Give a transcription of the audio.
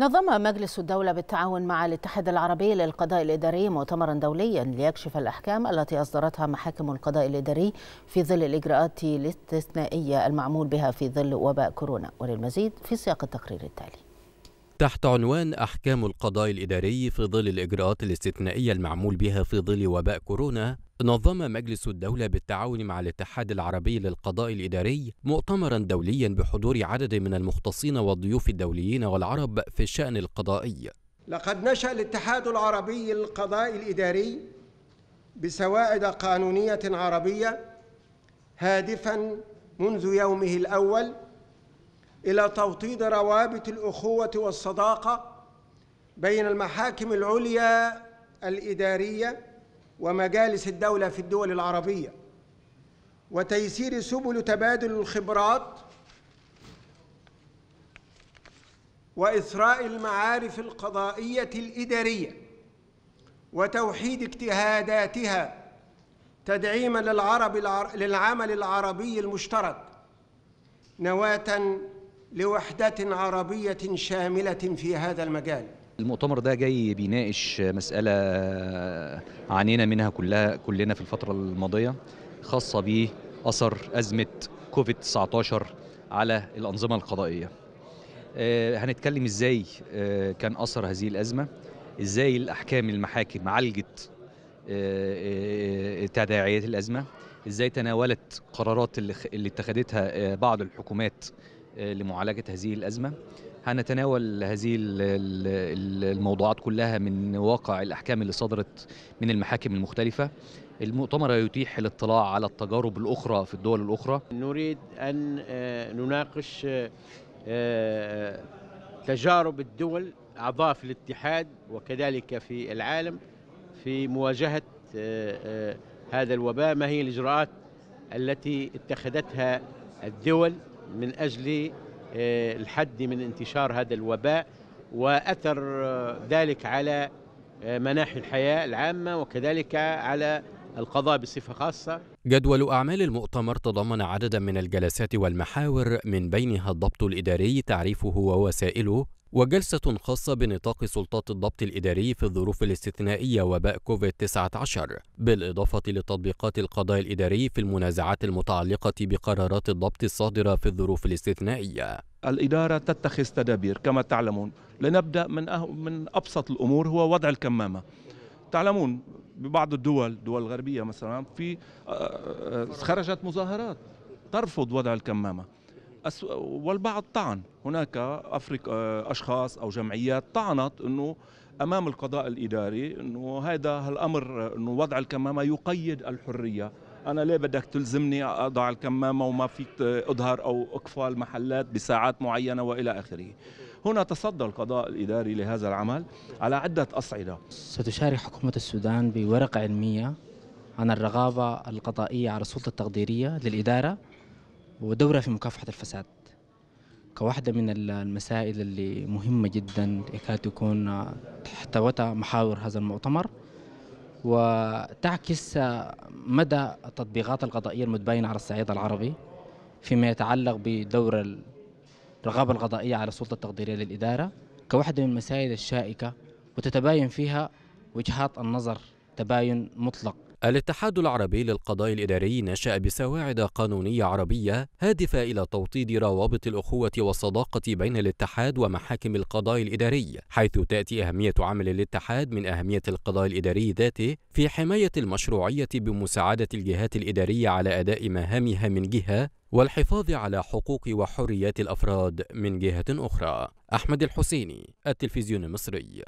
نظم مجلس الدولة بالتعاون مع الاتحاد العربي للقضاء الإداري مؤتمرا دوليا ليكشف الأحكام التي أصدرتها محاكم القضاء الإداري في ظل الإجراءات الاستثنائية المعمول بها في ظل وباء كورونا وللمزيد في سياق التقرير التالي تحت عنوان أحكام القضاء الإداري في ظل الإجراءات الاستثنائية المعمول بها في ظل وباء كورونا نظم مجلس الدولة بالتعاون مع الاتحاد العربي للقضاء الإداري مؤتمرا دوليا بحضور عدد من المختصين والضيوف الدوليين والعرب في الشأن القضائي لقد نشأ الاتحاد العربي للقضاء الإداري بسوائد قانونية عربية هادفا منذ يومه الأول الى توطيد روابط الاخوه والصداقه بين المحاكم العليا الاداريه ومجالس الدوله في الدول العربيه وتيسير سبل تبادل الخبرات واثراء المعارف القضائيه الاداريه وتوحيد اجتهاداتها تدعيما للعرب العر... للعمل العربي المشترك نواه لوحدة عربية شاملة في هذا المجال المؤتمر ده جاي بيناقش مسألة عانينا منها كلها كلنا في الفترة الماضية خاصة بأثر أزمة كوفيد 19 على الأنظمة القضائية آه، هنتكلم إزاي آه، كان أثر هذه الأزمة إزاي الأحكام المحاكم عالجت آه، تداعيات الأزمة إزاي تناولت قرارات اللي اتخذتها بعض الحكومات لمعالجة هذه الأزمة هنتناول هذه الموضوعات كلها من واقع الأحكام اللي صدرت من المحاكم المختلفة المؤتمر يتيح الاطلاع على التجارب الأخرى في الدول الأخرى نريد أن آه، نناقش آه، آه، تجارب الدول أعضاء في الاتحاد وكذلك في العالم في مواجهة هذا الوباء ما هي الإجراءات التي اتخذتها الدول من أجل آه، الحد من انتشار هذا الوباء وأثر آه، ذلك على آه، مناحي الحياة العامة وكذلك على القضاء بصفة خاصة جدول أعمال المؤتمر تضمن عددا من الجلسات والمحاور من بينها الضبط الإداري تعريفه ووسائله وجلسة خاصة بنطاق سلطات الضبط الإداري في الظروف الاستثنائية وباء كوفيد-19 بالإضافة لتطبيقات القضاء الإداري في المنازعات المتعلقة بقرارات الضبط الصادرة في الظروف الاستثنائية الإدارة تتخذ تدابير كما تعلمون لنبدأ من, أه من أبسط الأمور هو وضع الكمامة تعلمون ببعض الدول الدول الغربية مثلا في آه، آه، خرجت مظاهرات ترفض وضع الكمامة والبعض طعن هناك أفريق آه، أشخاص أو جمعيات طعنت أنه أمام القضاء الإداري أنه هذا الأمر أنه وضع الكمامة يقيد الحرية أنا ليه بدك تلزمني أضع الكمامة وما فيك أظهر أو أقفال محلات بساعات معينة وإلى آخره هنا تصدى القضاء الإداري لهذا العمل على عدة أصعدة ستشارك حكومة السودان بورقة علمية عن الرغابة القضائية على السلطة التقديرية للإدارة ودورها في مكافحة الفساد كواحدة من المسائل اللي مهمة جدا يكاد تكون احتوتها محاور هذا المؤتمر وتعكس مدى التطبيقات القضائية المتباينة على الصعيد العربي فيما يتعلق بدور الرقابة القضائية على السلطة التقديرية للإدارة كواحدة من المسائل الشائكة وتتباين فيها وجهات النظر تباين مطلق الاتحاد العربي للقضاء الإداري نشأ بسواعد قانونية عربية هادفة إلى توطيد روابط الأخوة والصداقة بين الاتحاد ومحاكم القضاء الإداري، حيث تأتي أهمية عمل الاتحاد من أهمية القضاء الإداري ذاته في حماية المشروعية بمساعدة الجهات الإدارية على أداء مهامها من جهة، والحفاظ على حقوق وحريات الأفراد من جهة أخرى. أحمد الحسيني، التلفزيون المصري